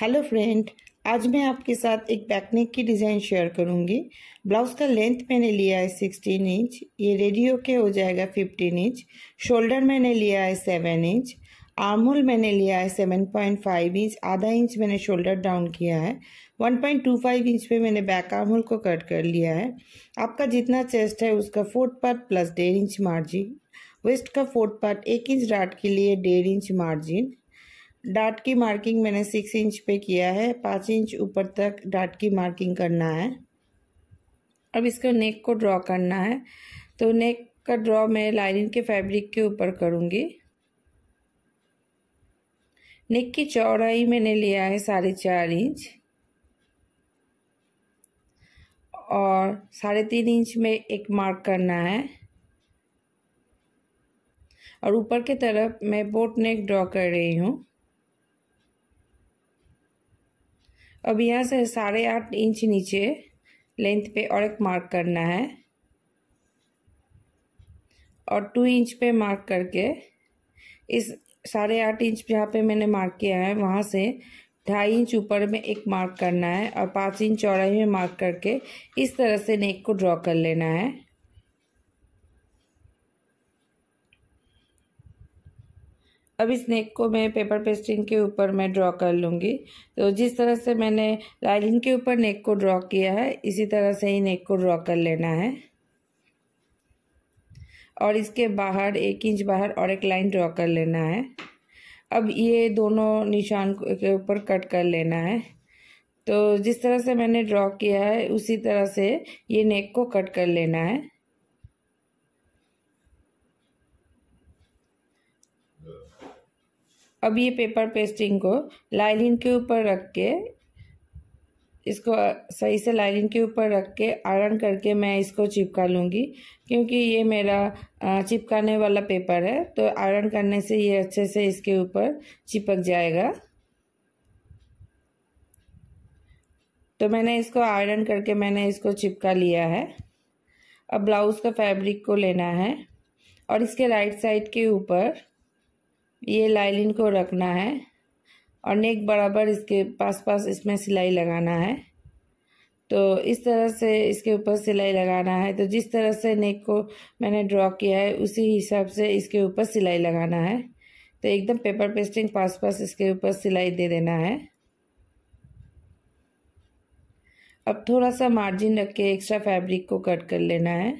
hello friend आज मैं आपके साथ एक बैकनेक की डिज़ाइन शेयर करूंगी ब्लाउज़ का लेंथ मैंने लिया है सिक्सटीन इंच ये रेडियो के हो जाएगा फिफ्टीन इंच शोल्डर मैंने लिया है सेवन इंच आर्म होल मैंने लिया है सेवन पॉइंट फाइव इंच आधा इंच मैंने शोल्डर डाउन किया है one point two five inch पे मैंने बैक आर्म होल को कट कर लिया है आपका जितना चेस्ट है उसका फोर्थ पार्ट प्लस डेढ़ इंच मार्जिन वेस्ट का फोर्थ पार्ट एक इंच डाट के लिए डेढ़ इंच मार्जिन डाट की मार्किंग मैंने सिक्स इंच पे किया है पाँच इंच ऊपर तक डाट की मार्किंग करना है अब इसको नेक को ड्रॉ करना है तो नेक का ड्रॉ मैं लाइनिंग के फैब्रिक के ऊपर करूँगी नेक की चौड़ाई मैंने लिया है साढ़े चार इंच और साढ़े तीन इंच में एक मार्क करना है और ऊपर की तरफ मैं बोट नेक ड्रॉ कर रही हूँ अब यहाँ से साढ़े आठ इंच नीचे लेंथ पे और एक मार्क करना है और टू इंच पे मार्क करके इस साढ़े आठ इंच जहाँ पे मैंने मार्क किया है वहाँ से ढाई इंच ऊपर में एक मार्क करना है और पाँच इंच चौड़ाई में मार्क करके इस तरह से नेक को ड्रॉ कर लेना है अब इस नेक को मैं पेपर पेस्टिंग के ऊपर मैं ड्रॉ कर लूँगी तो जिस तरह से मैंने लाइनिंग के ऊपर नेक को ड्रॉ किया है इसी तरह से ही नेक को ड्रॉ कर लेना है और इसके बाहर एक इंच बाहर और एक लाइन ड्रॉ कर लेना है अब ये दोनों निशान के ऊपर कट कर लेना है तो जिस तरह से मैंने ड्रॉ किया है उसी तरह से ये नेक को कट कर लेना है अब ये पेपर पेस्टिंग को लाइलिन के ऊपर रख के इसको सही से लाइनिंग के ऊपर रख के आयरन करके मैं इसको चिपका लूँगी क्योंकि ये मेरा चिपकाने वाला पेपर है तो आयरन करने से ये अच्छे से इसके ऊपर चिपक जाएगा तो मैंने इसको आयरन करके मैंने इसको चिपका लिया है अब ब्लाउज़ का फैब्रिक को लेना है और इसके राइट साइड के ऊपर ये लाइलिन को रखना है और नेक बराबर इसके पास पास इसमें सिलाई लगाना है तो इस तरह से इसके ऊपर सिलाई लगाना है तो जिस तरह से नेक को मैंने ड्रॉ किया है उसी हिसाब से इसके ऊपर सिलाई लगाना है तो एकदम पेपर पेस्टिंग पास पास इसके ऊपर सिलाई दे देना है अब थोड़ा सा मार्जिन रख के एक्स्ट्रा फैब्रिक को कट कर लेना है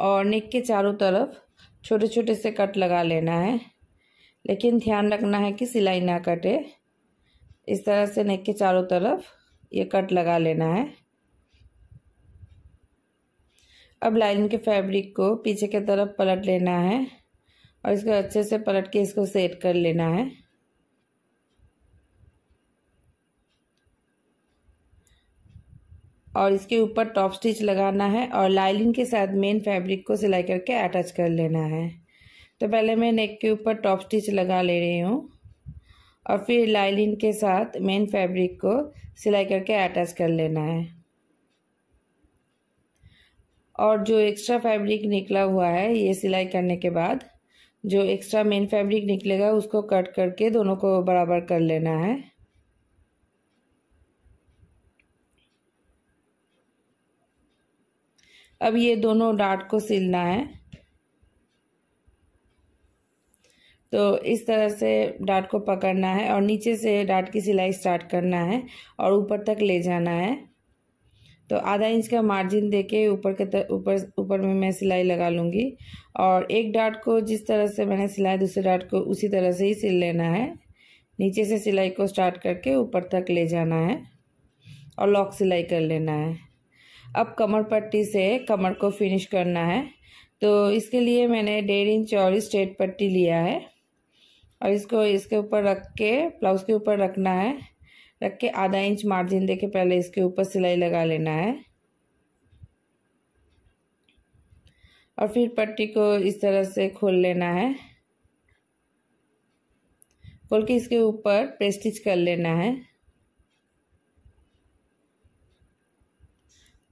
और नेक के चारों तरफ छोटे छोटे से कट लगा लेना है लेकिन ध्यान रखना है कि सिलाई ना कटे इस तरह से नेक के चारों तरफ ये कट लगा लेना है अब लाइन के फैब्रिक को पीछे के तरफ पलट लेना है और इसको अच्छे से पलट के इसको सेट कर लेना है और इसके ऊपर टॉप स्टिच लगाना है और लाइलिंग के साथ मेन फैब्रिक को सिलाई करके अटैच कर लेना है तो पहले मैं नेक के ऊपर टॉप स्टिच लगा ले रही हूँ और फिर लाइलिन के साथ मेन फैब्रिक को सिलाई करके अटैच कर लेना है और जो एक्स्ट्रा फैब्रिक निकला हुआ है ये सिलाई करने के बाद जो एक्स्ट्रा मेन फैब्रिक निकलेगा उसको कट करके दोनों को बराबर कर लेना है अब ये दोनों डाट को सिलना है तो इस तरह से डाट को पकड़ना है और नीचे से डाट की सिलाई स्टार्ट करना है और ऊपर तक ले जाना है तो आधा इंच का मार्जिन देके ऊपर के ऊपर ऊपर में मैं सिलाई लगा लूँगी और एक डाट को जिस तरह से मैंने सिलाया दूसरे डाट को उसी तरह से ही सिल लेना है नीचे से सिलाई को स्टार्ट करके ऊपर तक ले जाना है और लॉक सिलाई कर लेना है अब कमर पट्टी से कमर को फिनिश करना है तो इसके लिए मैंने डेढ़ इंच और स्ट्रेट पट्टी लिया है और इसको इसके ऊपर रख के ब्लाउज के ऊपर रखना है रख के आधा इंच मार्जिन दे के पहले इसके ऊपर सिलाई लगा लेना है और फिर पट्टी को इस तरह से खोल लेना है खोल के इसके ऊपर प्रेस्टिच कर लेना है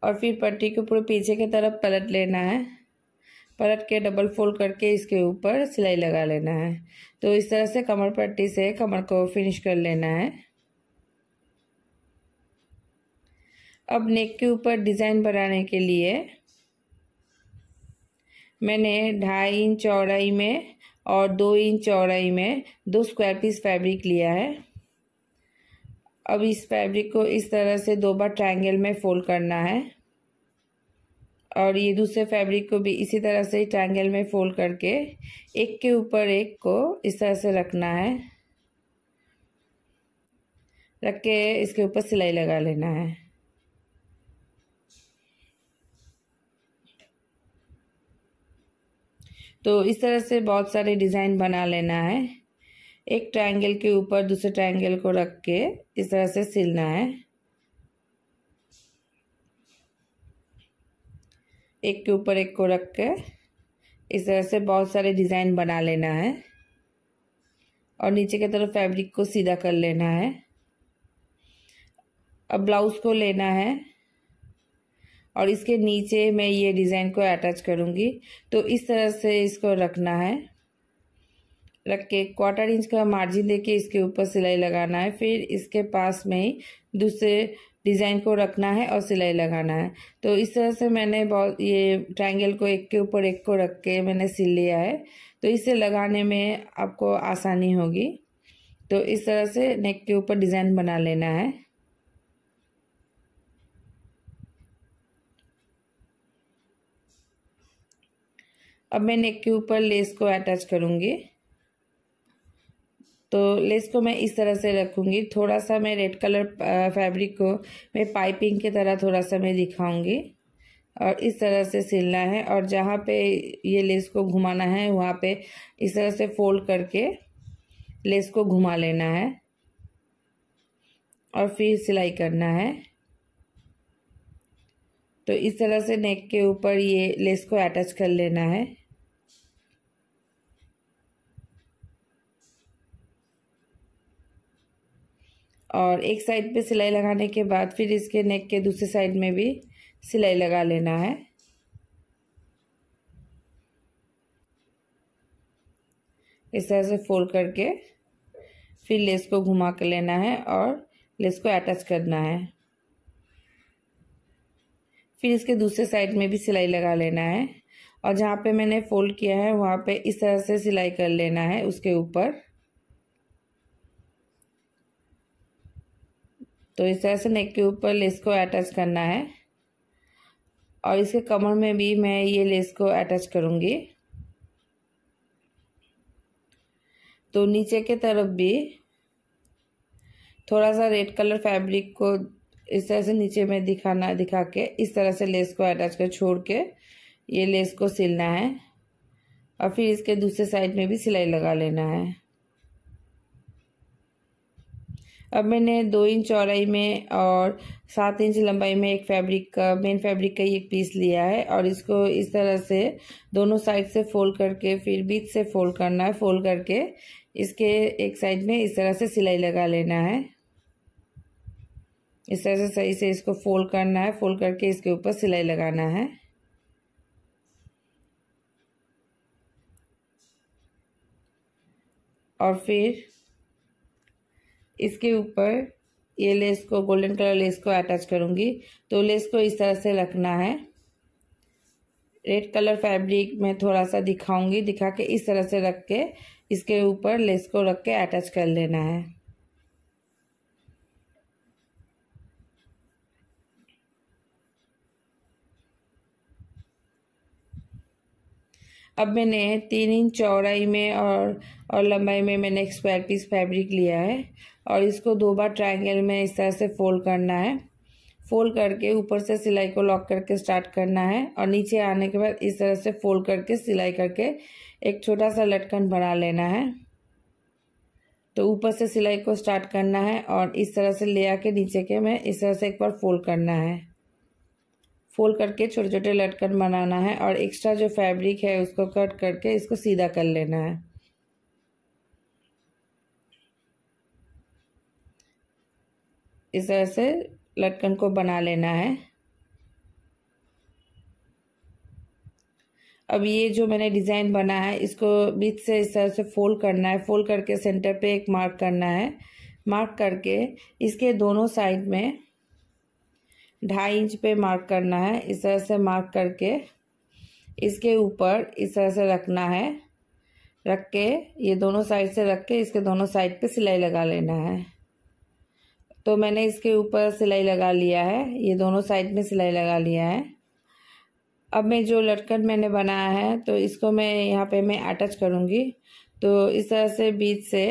और फिर पट्टी के पूरे पीछे की तरफ पलट लेना है पलट के डबल फोल्ड करके इसके ऊपर सिलाई लगा लेना है तो इस तरह से कमर पट्टी से कमर को फिनिश कर लेना है अब नेक के ऊपर डिज़ाइन बनाने के लिए मैंने ढाई इंच चौड़ाई में और दो इंच चौड़ाई में दो स्क्वायर पीस फैब्रिक लिया है अब इस फैब्रिक को इस तरह से दो बार ट्रायंगल में फोल्ड करना है और ये दूसरे फैब्रिक को भी इसी तरह से ट्रायंगल में फोल्ड करके एक के ऊपर एक को इस तरह से रखना है रख के इसके ऊपर सिलाई लगा लेना है तो इस तरह से बहुत सारे डिज़ाइन बना लेना है एक ट्रायंगल के ऊपर दूसरे ट्रायंगल को रख के इस तरह से सिलना है एक के ऊपर एक को रख के इस तरह से बहुत सारे डिज़ाइन बना लेना है और नीचे की तरफ फैब्रिक को सीधा कर लेना है अब ब्लाउज़ को लेना है और इसके नीचे मैं ये डिज़ाइन को अटैच करूँगी तो इस तरह से इसको रखना है रख के क्वार्टर इंच का मार्जिन देके इसके ऊपर सिलाई लगाना है फिर इसके पास में ही दूसरे डिज़ाइन को रखना है और सिलाई लगाना है तो इस तरह से मैंने बहुत ये ट्रायंगल को एक के ऊपर एक को रख के मैंने सिल लिया है तो इसे लगाने में आपको आसानी होगी तो इस तरह से नेक के ऊपर डिज़ाइन बना लेना है अब मैं नेक के ऊपर लेस को अटैच करूँगी तो लेस को मैं इस तरह से रखूँगी थोड़ा सा मैं रेड कलर फैब्रिक को मैं पाइपिंग की तरह थोड़ा सा मैं दिखाऊँगी और इस तरह से सिलना है और जहाँ पे ये लेस को घुमाना है वहाँ पे इस तरह से फोल्ड करके लेस को घुमा लेना है और फिर सिलाई करना है तो इस तरह से नेक के ऊपर ये लेस को अटैच कर लेना है और एक साइड पे सिलाई लगाने के बाद फिर इसके नेक के दूसरे साइड में भी सिलाई लगा लेना है इस तरह से फोल्ड करके फिर लेस को घुमा कर लेना है और लेस को अटैच करना है फिर इसके दूसरे साइड में भी सिलाई लगा लेना है और जहाँ पे मैंने फोल्ड किया है वहाँ पे इस तरह से सिलाई कर लेना है उसके ऊपर तो इस तरह से नेक के ऊपर लेस को अटैच करना है और इसके कमर में भी मैं ये लेस को अटैच करूँगी तो नीचे के तरफ भी थोड़ा सा रेड कलर फैब्रिक को इस तरह से नीचे में दिखाना दिखा के इस तरह से लेस को अटैच कर छोड़ के ये लेस को सिलना है और फिर इसके दूसरे साइड में भी सिलाई लगा लेना है अब मैंने दो इंच चौड़ाई में और सात इंच लंबाई में एक फैब्रिक का मेन फैब्रिक का ही एक पीस लिया है और इसको इस तरह से दोनों साइड से फोल्ड करके फिर बीच से फोल्ड करना है फोल्ड करके इसके एक साइड में इस तरह से सिलाई लगा लेना है इस तरह से सही से इसको फोल्ड करना है फोल्ड करके इसके ऊपर सिलाई लगाना है और फिर इसके ऊपर ये लेस को गोल्डन कलर लेस को अटैच करूँगी तो लेस को इस तरह से रखना है रेड कलर फैब्रिक में थोड़ा सा दिखाऊंगी दिखा के इस तरह से रख के इसके ऊपर लेस को रख के अटैच कर लेना है अब मैंने तीन इंच चौड़ाई में और और लंबाई में मैंने एक स्क्वायर पीस फैब्रिक लिया है और इसको दो बार ट्रायंगल में इस तरह से फोल्ड करना है फोल्ड करके ऊपर से सिलाई को लॉक करके स्टार्ट करना है और नीचे आने के बाद इस तरह से फोल्ड करके सिलाई करके एक छोटा सा लटकन बना लेना है तो ऊपर से सिलाई को स्टार्ट करना है और इस तरह से ले आके नीचे के में इस तरह से एक बार फोल्ड करना है फोल्ड करके छोटे छोटे लटकन बनाना है और एक्स्ट्रा जो फैब्रिक है उसको कट करके इसको सीधा कर लेना है इस तरह से लटकन को बना लेना है अब ये जो मैंने डिज़ाइन बना है इसको बीच से इस तरह से फोल्ड करना है फोल्ड करके सेंटर पे एक मार्क करना है मार्क करके इसके दोनों साइड में ढाई इंच पे मार्क करना है इस तरह से मार्क करके इसके ऊपर इस तरह से रखना है रख के ये दोनों साइड से रख के इसके दोनों साइड पे सिलाई लगा लेना है तो मैंने इसके ऊपर सिलाई लगा लिया है ये दोनों साइड में सिलाई लगा लिया है अब मैं जो लटकन मैंने बनाया है तो इसको मैं यहाँ पे मैं अटैच करूँगी तो इस तरह से बीच से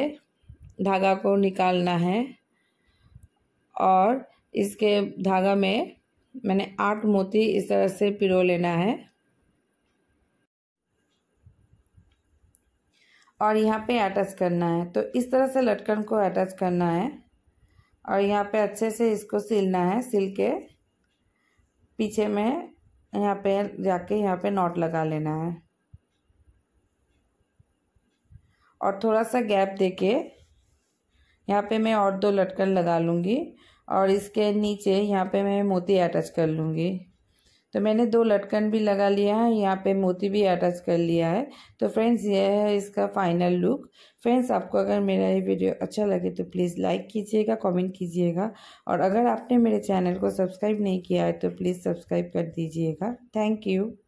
धागा को निकालना है और इसके धागा में मैंने आठ मोती इस तरह से पिरो लेना है और यहाँ पे अटैच करना है तो इस तरह से लटकन को अटैच करना है और यहाँ पे अच्छे से इसको सिलना है सिल के पीछे में यहाँ पे जाके यहाँ पे नॉट लगा लेना है और थोड़ा सा गैप देके यहाँ पे मैं और दो लटकन लगा लूँगी और इसके नीचे यहाँ पे मैं मोती अटैच कर लूँगी तो मैंने दो लटकन भी लगा लिया है यहाँ पे मोती भी अटैच कर लिया है तो फ्रेंड्स यह है इसका फाइनल लुक फ्रेंड्स आपको अगर मेरा ये वीडियो अच्छा लगे तो प्लीज़ लाइक कीजिएगा कमेंट कीजिएगा और अगर आपने मेरे चैनल को सब्सक्राइब नहीं किया है तो प्लीज़ सब्सक्राइब कर दीजिएगा थैंक यू